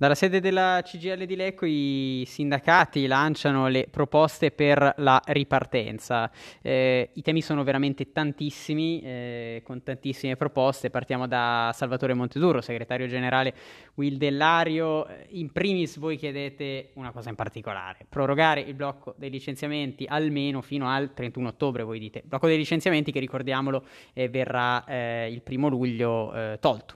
Dalla sede della CGL di Lecco i sindacati lanciano le proposte per la ripartenza. Eh, I temi sono veramente tantissimi, eh, con tantissime proposte. Partiamo da Salvatore Monteduro, segretario generale Will Dellario. Eh, in primis voi chiedete una cosa in particolare, prorogare il blocco dei licenziamenti almeno fino al 31 ottobre, voi dite. Blocco dei licenziamenti che ricordiamolo eh, verrà eh, il primo luglio eh, tolto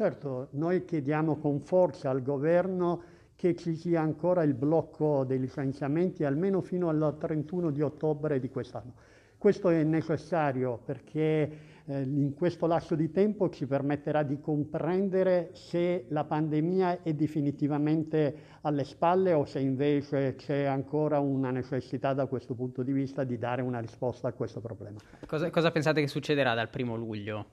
Certo, noi chiediamo con forza al governo che ci sia ancora il blocco dei licenziamenti almeno fino al 31 di ottobre di quest'anno. Questo è necessario perché eh, in questo lasso di tempo ci permetterà di comprendere se la pandemia è definitivamente alle spalle o se invece c'è ancora una necessità da questo punto di vista di dare una risposta a questo problema. Cosa, cosa pensate che succederà dal primo luglio?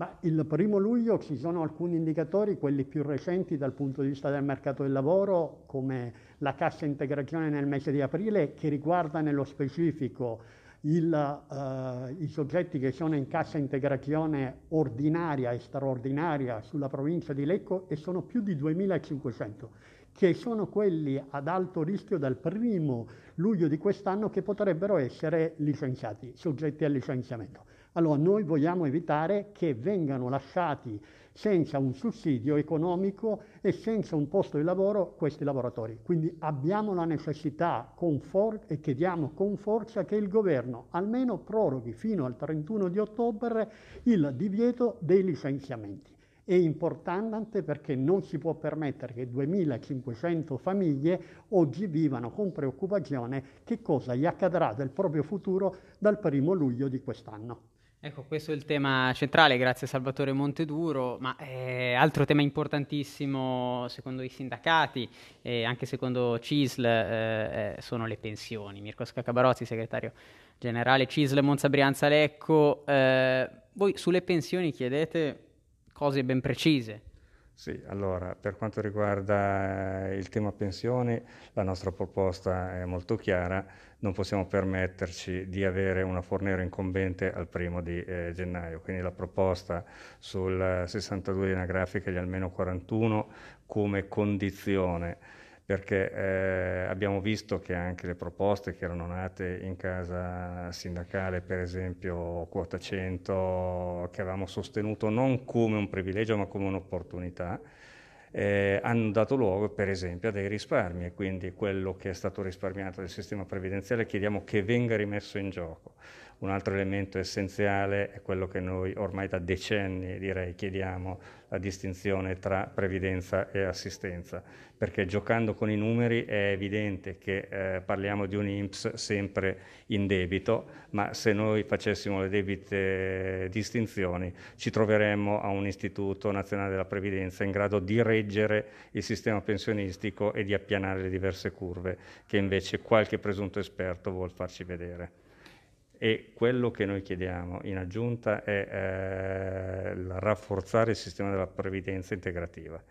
Ma il primo luglio ci sono alcuni indicatori, quelli più recenti dal punto di vista del mercato del lavoro, come la cassa integrazione nel mese di aprile, che riguarda nello specifico il, eh, i soggetti che sono in cassa integrazione ordinaria e straordinaria sulla provincia di Lecco e sono più di 2500 che sono quelli ad alto rischio dal primo luglio di quest'anno che potrebbero essere licenziati, soggetti al licenziamento. Allora noi vogliamo evitare che vengano lasciati senza un sussidio economico e senza un posto di lavoro questi lavoratori. Quindi abbiamo la necessità for- e chiediamo con forza che il governo almeno proroghi fino al 31 di ottobre il divieto dei licenziamenti. È importante perché non si può permettere che 2500 famiglie oggi vivano con preoccupazione che cosa gli accadrà del proprio futuro dal primo luglio di quest'anno. Ecco, questo è il tema centrale, grazie Salvatore Monteduro, ma eh, altro tema importantissimo secondo i sindacati e anche secondo CISL eh, eh, sono le pensioni. Mirko Scacabarozzi, segretario generale CISL Monza Brianza Lecco, eh, voi sulle pensioni chiedete cose ben precise. Sì, allora, per quanto riguarda eh, il tema pensioni, la nostra proposta è molto chiara, non possiamo permetterci di avere una fornero incombente al primo di eh, gennaio, quindi la proposta sul 62 di anagrafica anagrafiche di almeno 41 come condizione perché eh, abbiamo visto che anche le proposte che erano nate in casa sindacale, per esempio quota 100, che avevamo sostenuto non come un privilegio ma come un'opportunità, eh, hanno dato luogo per esempio a dei risparmi e quindi quello che è stato risparmiato del sistema previdenziale chiediamo che venga rimesso in gioco. Un altro elemento essenziale è quello che noi ormai da decenni direi chiediamo, la distinzione tra previdenza e assistenza, perché giocando con i numeri è evidente che eh, parliamo di un INPS sempre in debito, ma se noi facessimo le debite distinzioni ci troveremmo a un istituto nazionale della previdenza in grado di reggere il sistema pensionistico e di appianare le diverse curve che invece qualche presunto esperto vuol farci vedere e quello che noi chiediamo in aggiunta è eh, rafforzare il sistema della previdenza integrativa.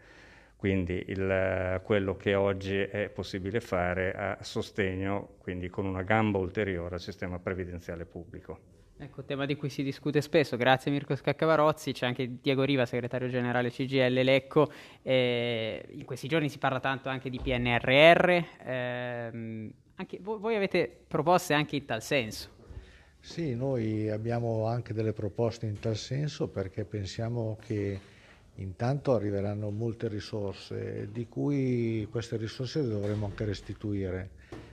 Quindi il, eh, quello che oggi è possibile fare a sostegno, quindi con una gamba ulteriore al sistema previdenziale pubblico. Ecco, tema di cui si discute spesso, grazie Mirko Scaccavarozzi, c'è anche Diego Riva, segretario generale CGL Lecco, eh, in questi giorni si parla tanto anche di PNRR, ehm, anche, voi, voi avete proposte anche in tal senso. Sì, noi abbiamo anche delle proposte in tal senso perché pensiamo che intanto arriveranno molte risorse, di cui queste risorse le dovremo anche restituire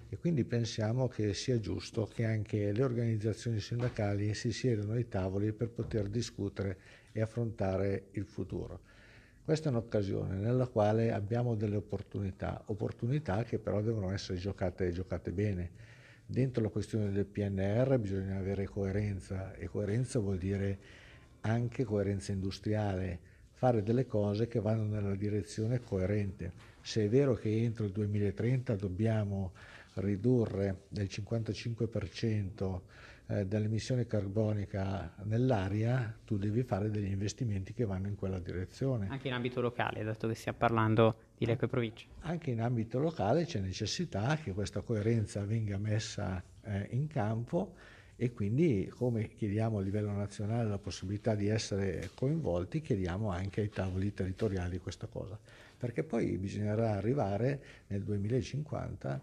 e quindi pensiamo che sia giusto che anche le organizzazioni sindacali si siedano ai tavoli per poter discutere e affrontare il futuro. Questa è un'occasione nella quale abbiamo delle opportunità, opportunità che però devono essere giocate, e giocate bene dentro la questione del PNR bisogna avere coerenza e coerenza vuol dire anche coerenza industriale, fare delle cose che vanno nella direzione coerente. Se è vero che entro il 2030 dobbiamo ridurre del 55% eh, dell'emissione carbonica nell'aria, tu devi fare degli investimenti che vanno in quella direzione. Anche in ambito locale, dato che stiamo parlando di Lecco e Province. Anche in ambito locale c'è necessità che questa coerenza venga messa eh, in campo e quindi come chiediamo a livello nazionale la possibilità di essere coinvolti, chiediamo anche ai tavoli territoriali questa cosa, perché poi bisognerà arrivare nel 2050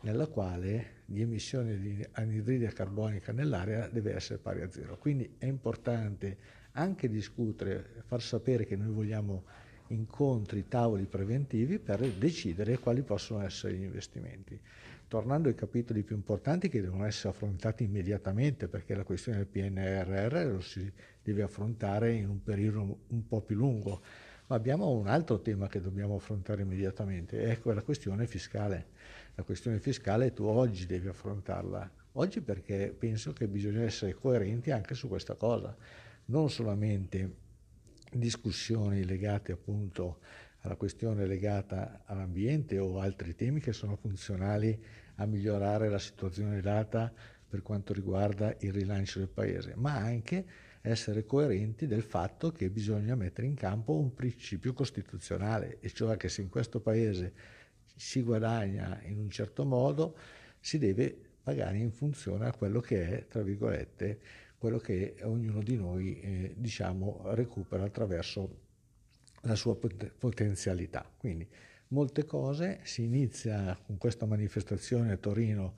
nella quale di emissione di anidride carbonica nell'aria deve essere pari a zero. Quindi è importante anche discutere, far sapere che noi vogliamo incontri, tavoli preventivi per decidere quali possono essere gli investimenti. Tornando ai capitoli più importanti che devono essere affrontati immediatamente perché la questione del PNRR lo si deve affrontare in un periodo un po' più lungo ma abbiamo un altro tema che dobbiamo affrontare immediatamente, ecco la questione fiscale. La questione fiscale tu oggi devi affrontarla, oggi perché penso che bisogna essere coerenti anche su questa cosa, non solamente discussioni legate appunto alla questione legata all'ambiente o altri temi che sono funzionali a migliorare la situazione data per quanto riguarda il rilancio del paese, ma anche essere coerenti del fatto che bisogna mettere in campo un principio costituzionale, e cioè che se in questo Paese si guadagna in un certo modo, si deve pagare in funzione a quello che è, tra virgolette, quello che ognuno di noi eh, diciamo, recupera attraverso la sua pot- potenzialità. Quindi molte cose si inizia con questa manifestazione a Torino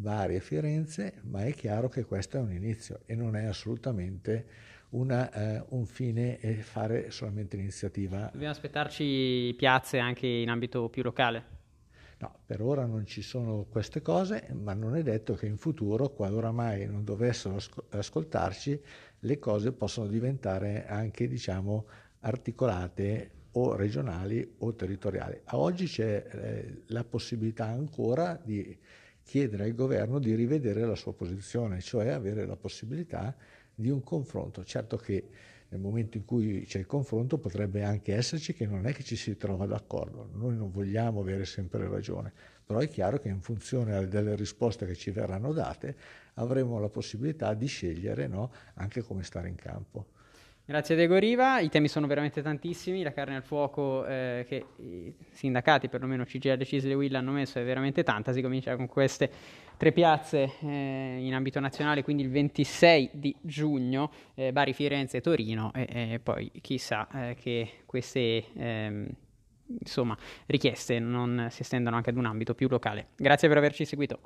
varie Firenze, ma è chiaro che questo è un inizio e non è assolutamente una, eh, un fine e eh, fare solamente iniziativa. Dobbiamo aspettarci piazze anche in ambito più locale? No, per ora non ci sono queste cose, ma non è detto che in futuro, qualora mai non dovessero ascoltarci, le cose possono diventare anche, diciamo, articolate o regionali o territoriali. A oggi c'è eh, la possibilità ancora di chiedere al governo di rivedere la sua posizione, cioè avere la possibilità di un confronto. Certo che nel momento in cui c'è il confronto potrebbe anche esserci che non è che ci si trova d'accordo, noi non vogliamo avere sempre ragione, però è chiaro che in funzione delle risposte che ci verranno date avremo la possibilità di scegliere no, anche come stare in campo. Grazie Diego Riva, i temi sono veramente tantissimi, la carne al fuoco eh, che i sindacati, perlomeno CGL, Cisle e Will hanno messo è veramente tanta, si comincia con queste tre piazze eh, in ambito nazionale, quindi il 26 di giugno, eh, Bari, Firenze e Torino e, poi chissà eh, che queste ehm, insomma, richieste non si estendano anche ad un ambito più locale. Grazie per averci seguito.